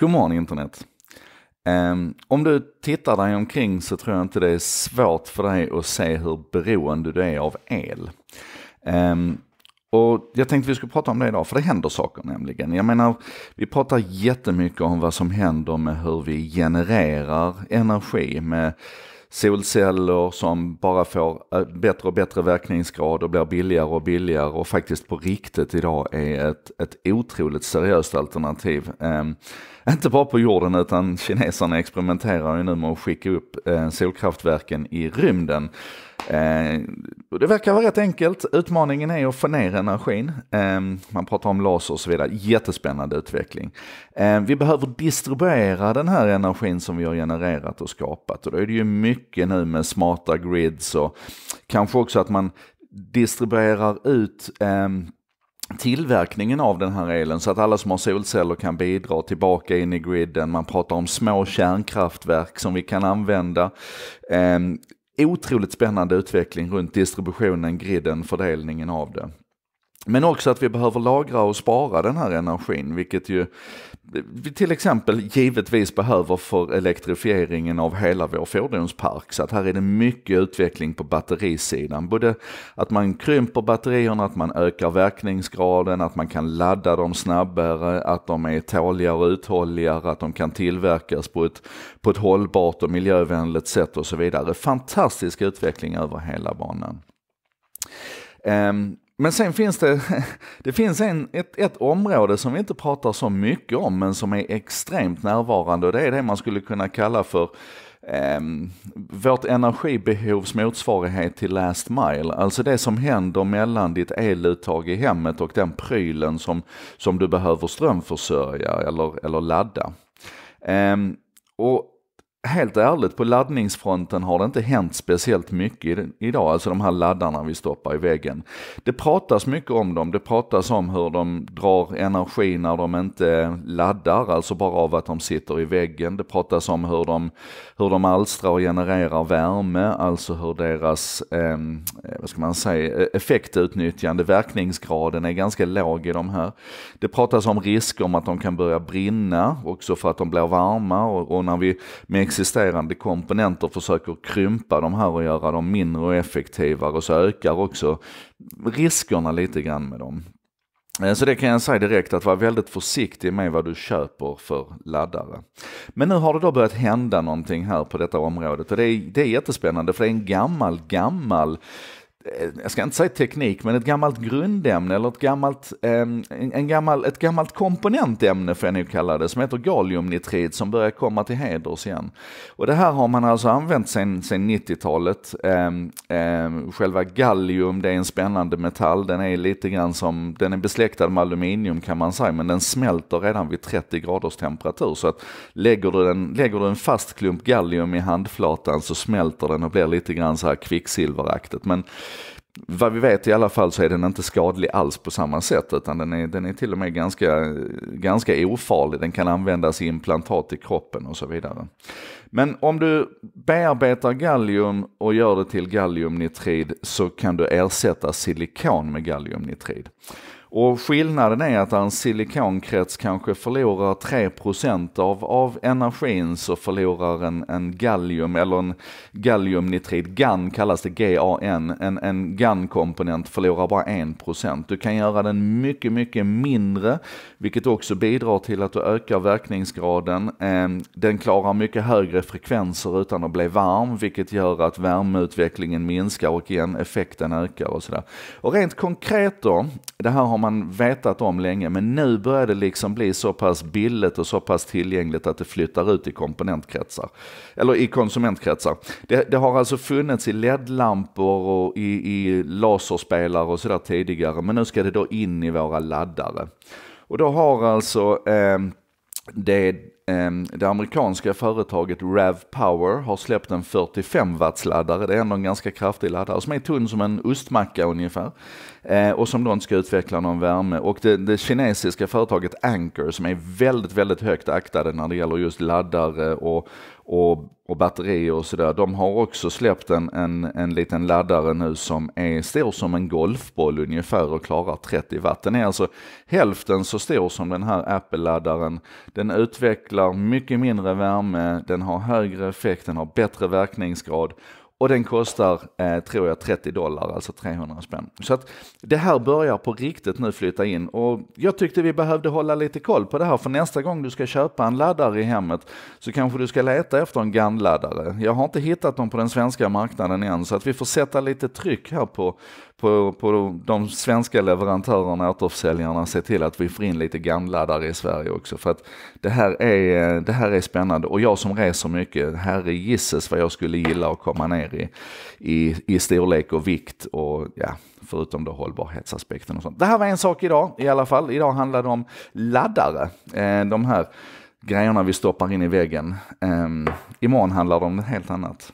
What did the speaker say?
Godmorgon internet! Um, om du tittar dig omkring så tror jag inte det är svårt för dig att se hur beroende du är av el. Um, och Jag tänkte vi skulle prata om det idag, för det händer saker nämligen. Jag menar, vi pratar jättemycket om vad som händer med hur vi genererar energi med solceller som bara får eh, bättre och bättre verkningsgrad och blir billigare och billigare och faktiskt på riktigt idag är ett, ett otroligt seriöst alternativ. Um, inte bara på jorden utan kineserna experimenterar ju nu med att skicka upp eh, solkraftverken i rymden. Eh, det verkar vara rätt enkelt. Utmaningen är att få ner energin. Eh, man pratar om laser och så vidare. Jättespännande utveckling. vi behöver distribuera den här energin som vi har genererat och skapat. Och då är det ju mycket nu med smarta grids och kanske också att man distribuerar ut tillverkningen av den här elen så att alla som har solceller kan bidra tillbaka in i griden. Man pratar om små kärnkraftverk som vi kan använda. Eh, otroligt spännande utveckling runt distributionen, griden, fördelningen av det. Men också att vi behöver lagra och spara den här energin, vilket ju vi till exempel givetvis behöver för elektrifieringen av hela vår fordonspark. Så att här är det mycket utveckling på batterisidan. Både att man krymper batterierna, att man ökar verkningsgraden, att man kan ladda dem snabbare, att de är tåligare och uthålligare, att de kan tillverkas på ett, på ett hållbart och miljövänligt sätt och så vidare. Fantastisk utveckling över hela banan. Um, men sen finns det, det finns en, ett, ett område som vi inte pratar så mycket om, men som är extremt närvarande och det är det man skulle kunna kalla för eh, vårt energibehovs motsvarighet till last mile. Alltså det som händer mellan ditt eluttag i hemmet och den prylen som, som du behöver strömförsörja eller, eller ladda. Eh, och helt ärligt, på laddningsfronten har det inte hänt speciellt mycket idag, alltså de här laddarna vi stoppar i väggen. Det pratas mycket om dem, det pratas om hur de drar energi när de inte laddar, alltså bara av att de sitter i väggen. Det pratas om hur de, hur de alstrar och genererar värme, alltså hur deras, ehm, eh, vad ska man säga, e- effektutnyttjande, verkningsgraden är ganska låg i de här. Det pratas om risker om att de kan börja brinna, också för att de blir varma och, och när vi med existerande komponenter försöker krympa de här och göra dem mindre och effektivare och så ökar också riskerna lite grann med dem. Eh, så det kan jag säga direkt, att vara väldigt försiktig med vad du köper för laddare. Men nu har det då börjat hända någonting här på detta området och det är, det är jättespännande för det är en gammal, gammal Eh, jag ska inte säga teknik, men ett gammalt grundämne eller ett gammalt, ehm, en, en gammal, ett gammalt komponentämne får jag nog kalla det, som heter galliumnitrid som börjar komma till heders igen. Och det här har man alltså använt sedan 90-talet. Ehm, ehm, själva gallium, det är en spännande metall, den är lite grann som, den är besläktad med aluminium kan man säga, men den smälter redan vid 30 graders temperatur. Så att lägger du en, lägger du en fast klump gallium i handflatan så smälter den och blir lite grann så här kvicksilveraktigt. Men vad vi vet i alla fall så är den inte skadlig alls på samma sätt utan den är, den är till och med ganska, ganska ofarlig. Den kan användas i implantat i kroppen och så vidare. Men om du bearbetar gallium och gör det till galliumnitrid så kan du ersätta silikon med galliumnitrid. Och skillnaden är att en silikonkrets kanske förlorar 3% av, av energin så förlorar en, en gallium eller en galliumnitrid, GAN kallas det, GAN, en, en GAN-komponent förlorar bara 1%. Du kan göra den mycket, mycket mindre, vilket också bidrar till att du ökar verkningsgraden. Ehm, den klarar mycket högre frekvenser utan att bli varm, vilket gör att värmeutvecklingen minskar och igen effekten ökar och sådär. Och rent konkret då, det här har man man vetat om länge, men nu börjar det liksom bli så pass billigt och så pass tillgängligt att det flyttar ut i komponentkretsar. Eller i konsumentkretsar. Det, det har alltså funnits i LED-lampor och i, i laserspelare och sådär tidigare, men nu ska det då in i våra laddare. Och då har alltså eh, det, eh, det amerikanska företaget Rav Power har släppt en 45 watts laddare, det är ändå en ganska kraftig laddare, som är tunn som en ostmacka ungefär. Eh, och som då inte ska utveckla någon värme. Och det, det, kinesiska företaget Anchor som är väldigt, väldigt högt aktade när det gäller just laddare och, och och batterier och sådär. De har också släppt en, en, en liten laddare nu som är stor som en golfboll ungefär och klarar 30 watt. Den är alltså hälften så stor som den här Apple-laddaren. Den utvecklar mycket mindre värme, den har högre effekt, den har bättre verkningsgrad och den kostar, eh, tror jag, 30 dollar, alltså 300 spänn. Så att det här börjar på riktigt nu flytta in och jag tyckte vi behövde hålla lite koll på det här för nästa gång du ska köpa en laddare i hemmet så kanske du ska leta efter en GAN-laddare. Jag har inte hittat dem på den svenska marknaden än så att vi får sätta lite tryck här på, på, på de svenska leverantörerna, återförsäljarna, se till att vi får in lite gamladdare i Sverige också. För att det här, är, det här är spännande och jag som reser mycket, herre gisses vad jag skulle gilla att komma ner i, i, i storlek och vikt och ja, förutom då hållbarhetsaspekten och sånt. Det här var en sak idag i alla fall. Idag handlade det om laddare. Eh, de här grejerna vi stoppar in i väggen. Ehm, imorgon handlar det om något helt annat.